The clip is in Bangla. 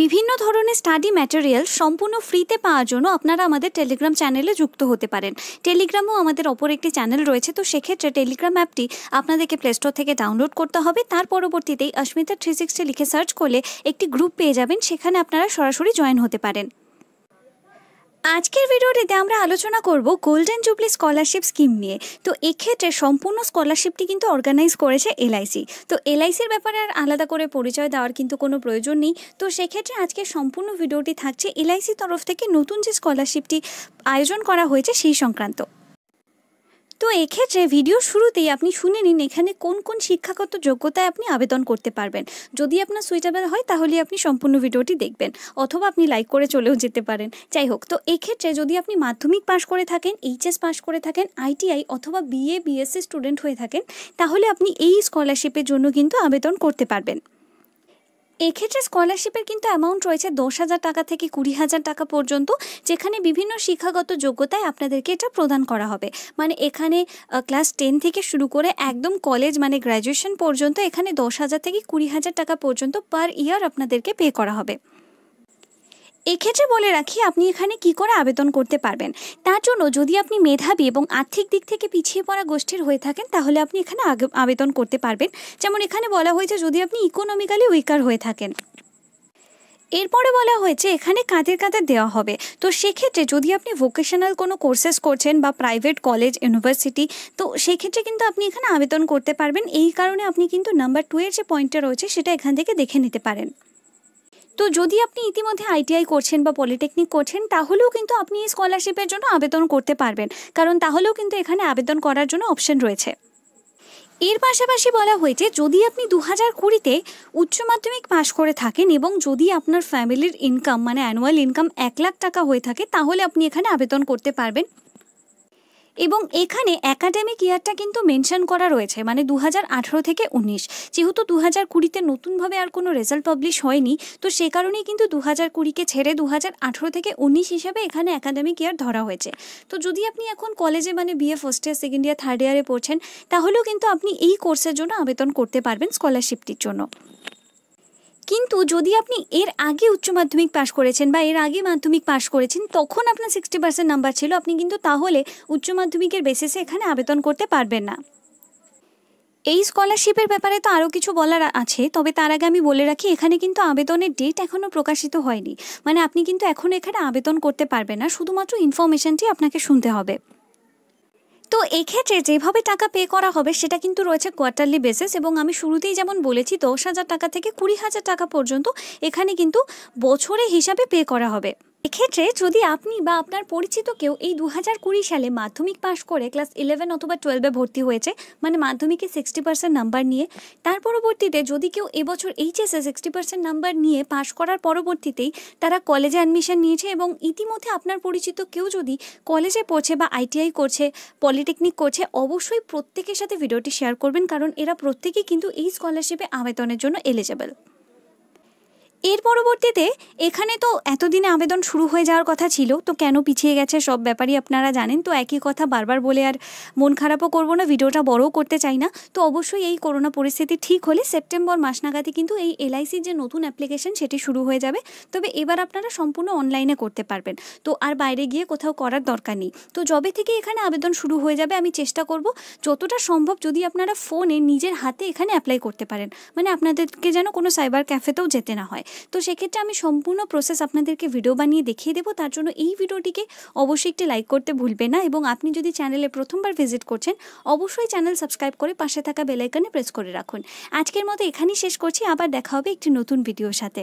বিভিন্ন ধরনের স্টাডি ম্যাটেরিয়াল সম্পূর্ণ ফ্রিতে পাওয়ার জন্য আপনারা আমাদের টেলিগ্রাম চ্যানেলে যুক্ত হতে পারেন টেলিগ্রামও আমাদের অপর একটি চ্যানেল রয়েছে তো সেক্ষেত্রে টেলিগ্রাম অ্যাপটি আপনাদেরকে প্লে স্টোর থেকে ডাউনলোড করতে হবে তার পরবর্তীতেই অস্মিতা থ্রি সিক্সটি লিখে সার্চ করলে একটি গ্রুপ পেয়ে যাবেন সেখানে আপনারা সরাসরি জয়েন হতে পারেন আজকের ভিডিওটিতে আমরা আলোচনা করব গোল্ডেন জুবলি স্কলারশিপ স্কিম নিয়ে তো এক্ষেত্রে সম্পূর্ণ স্কলারশিপটি কিন্তু অর্গানাইজ করেছে এলআইসি তো এলআইসির ব্যাপারে আর আলাদা করে পরিচয় দেওয়ার কিন্তু কোনো প্রয়োজন নেই তো সেক্ষেত্রে আজকে সম্পূর্ণ ভিডিওটি থাকছে এলআইসি তরফ থেকে নতুন যে স্কলারশিপটি আয়োজন করা হয়েছে সেই সংক্রান্ত তো এক্ষেত্রে ভিডিও শুরুতেই আপনি শুনে নিন এখানে কোন কোন শিক্ষাগত যোগ্যতায় আপনি আবেদন করতে পারবেন যদি আপনার সুইটেবল হয় তাহলে আপনি সম্পূর্ণ ভিডিওটি দেখবেন অথবা আপনি লাইক করে চলেও যেতে পারেন যাই হোক তো এক্ষেত্রে যদি আপনি মাধ্যমিক পাশ করে থাকেন এইচএস পাশ করে থাকেন আইটিআই অথবা বিএ বিএসসি স্টুডেন্ট হয়ে থাকেন তাহলে আপনি এই স্কলারশিপের জন্য কিন্তু আবেদন করতে পারবেন এক্ষেত্রে স্কলারশিপের কিন্তু অ্যামাউন্ট রয়েছে দশ হাজার টাকা থেকে কুড়ি হাজার টাকা পর্যন্ত যেখানে বিভিন্ন শিক্ষাগত যোগ্যতায় আপনাদেরকে এটা প্রদান করা হবে মানে এখানে ক্লাস টেন থেকে শুরু করে একদম কলেজ মানে গ্র্যাজুয়েশন পর্যন্ত এখানে দশ হাজার থেকে কুড়ি হাজার টাকা পর্যন্ত পার ইয়ার আপনাদেরকে পে করা হবে এক্ষেত্রে বলে রাখি আপনি এখানে কি করে আবেদন করতে পারবেন তার জন্য যদি আপনি মেধাবী এবং আর্থিক দিক থেকে পিছিয়ে পড়া গোষ্ঠীর হয়ে থাকেন তাহলে আপনি এখানে আবেদন করতে পারবেন যেমন এখানে বলা হয়েছে যদি আপনি ইকোনমিক্যালি উইকার হয়ে থাকেন এরপরে বলা হয়েছে এখানে কাঁধের কাঁধে দেওয়া হবে তো সেক্ষেত্রে যদি আপনি ভোকেশনাল কোনো কোর্সেস করছেন বা প্রাইভেট কলেজ ইউনিভার্সিটি তো সেক্ষেত্রে কিন্তু আপনি এখানে আবেদন করতে পারবেন এই কারণে আপনি কিন্তু নাম্বার টু এর যে পয়েন্টটা রয়েছে সেটা এখান থেকে দেখে নিতে পারেন তো যদি আপনি ইতিমধ্যে আইটিআই করছেন বা পলিটেকনিক করছেন তাহলেও কিন্তু আপনি এই স্কলারশিপের জন্য আবেদন করতে পারবেন কারণ তাহলেও কিন্তু এখানে আবেদন করার জন্য অপশন রয়েছে এর পাশাপাশি বলা হয়েছে যদি আপনি দু হাজার কুড়িতে উচ্চ মাধ্যমিক পাশ করে থাকেন এবং যদি আপনার ফ্যামিলির ইনকাম মানে অ্যানুয়াল ইনকাম এক লাখ টাকা হয়ে থাকে তাহলে আপনি এখানে আবেদন করতে পারবেন এবং এখানে একাডেমিক ইয়ারটা কিন্তু মেনশন করা রয়েছে মানে দু থেকে উনিশ যেহেতু দু হাজার কুড়িতে নতুনভাবে আর কোনো রেজাল্ট পাবলিশ হয়নি তো সে কারণেই কিন্তু দু হাজার কুড়িকে ছেড়ে দু হাজার থেকে উনিশ হিসাবে এখানে একাডেমিক ইয়ার ধরা হয়েছে তো যদি আপনি এখন কলেজে মানে BA first year second year third ইয়ারে পড়ছেন তাহলেও কিন্তু আপনি এই কোর্সের জন্য আবেদন করতে পারবেন স্কলারশিপটির জন্য কিন্তু যদি আপনি এর আগে উচ্চ মাধ্যমিক পাশ করেছেন বা এর আগে মাধ্যমিক পাশ করেছেন তখন আপনার সিক্সটি পার্সেন্ট নাম্বার ছিল আপনি কিন্তু তাহলে উচ্চ মাধ্যমিকের বেসিসে এখানে আবেদন করতে পারবেন না এই স্কলারশিপের ব্যাপারে তো আরও কিছু বলার আছে তবে তার আগে আমি বলে রাখি এখানে কিন্তু আবেদনের ডেট এখনও প্রকাশিত হয়নি মানে আপনি কিন্তু এখন এখানে আবেদন করতে পারবেন না শুধুমাত্র ইনফরমেশানটি আপনাকে শুনতে হবে তো এক্ষেত্রে যেভাবে টাকা পে করা হবে সেটা কিন্তু রয়েছে কোয়ার্টারলি বেসিস এবং আমি শুরুতেই যেমন বলেছি দশ হাজার টাকা থেকে কুড়ি হাজার টাকা পর্যন্ত এখানে কিন্তু বছরে হিসাবে পে করা হবে এক্ষেত্রে যদি আপনি বা আপনার পরিচিত কেউ এই দু হাজার কুড়ি সালে মাধ্যমিক পাশ করে ক্লাস ইলেভেন অথবা টুয়েলভে ভর্তি হয়েছে মানে মাধ্যমিকে সিক্সটি পার্সেন্ট নাম্বার নিয়ে তার পরবর্তীতে যদি কেউ এবছর এইচএসে সিক্সটি পার্সেন্ট নাম্বার নিয়ে পাশ করার পরবর্তীতেই তারা কলেজে অ্যাডমিশন নিয়েছে এবং ইতিমধ্যে আপনার পরিচিত কেউ যদি কলেজে পড়ছে বা আইটিআই করছে পলিটেকনিক করছে অবশ্যই প্রত্যেকের সাথে ভিডিওটি শেয়ার করবেন কারণ এরা প্রত্যেকেই কিন্তু এই স্কলারশিপে আবেদনের জন্য এলিজেবল এর পরবর্তীতে এখানে তো এতদিনে আবেদন শুরু হয়ে যাওয়ার কথা ছিল তো কেন পিছিয়ে গেছে সব ব্যাপারই আপনারা জানেন তো একই কথা বারবার বলে আর মন খারাপও করব না ভিডিওটা বড়ও করতে চাই না তো অবশ্যই এই করোনা পরিস্থিতি ঠিক হলে সেপ্টেম্বর মাস নাগাদে কিন্তু এই এলআইসির যে নতুন অ্যাপ্লিকেশন সেটি শুরু হয়ে যাবে তবে এবার আপনারা সম্পূর্ণ অনলাইনে করতে পারবেন তো আর বাইরে গিয়ে কোথাও করার দরকার নেই তো জবে থেকে এখানে আবেদন শুরু হয়ে যাবে আমি চেষ্টা করব যতটা সম্ভব যদি আপনারা ফোনে নিজের হাতে এখানে অ্যাপ্লাই করতে পারেন মানে আপনাদেরকে যেন কোনো সাইবার ক্যাফেতেও যেতে না হয় তো সেক্ষেত্রে আমি সম্পূর্ণ প্রসেস আপনাদেরকে ভিডিও বানিয়ে দেখিয়ে দেবো তার জন্য এই ভিডিওটিকে অবশ্যই একটি লাইক করতে ভুলবে না এবং আপনি যদি চ্যানেলে প্রথমবার ভিজিট করছেন অবশ্যই চ্যানেল সাবস্ক্রাইব করে পাশে থাকা বেলাইকানে প্রেস করে রাখুন আজকের মতো এখানেই শেষ করছি আবার দেখা হবে একটি নতুন ভিডিওর সাথে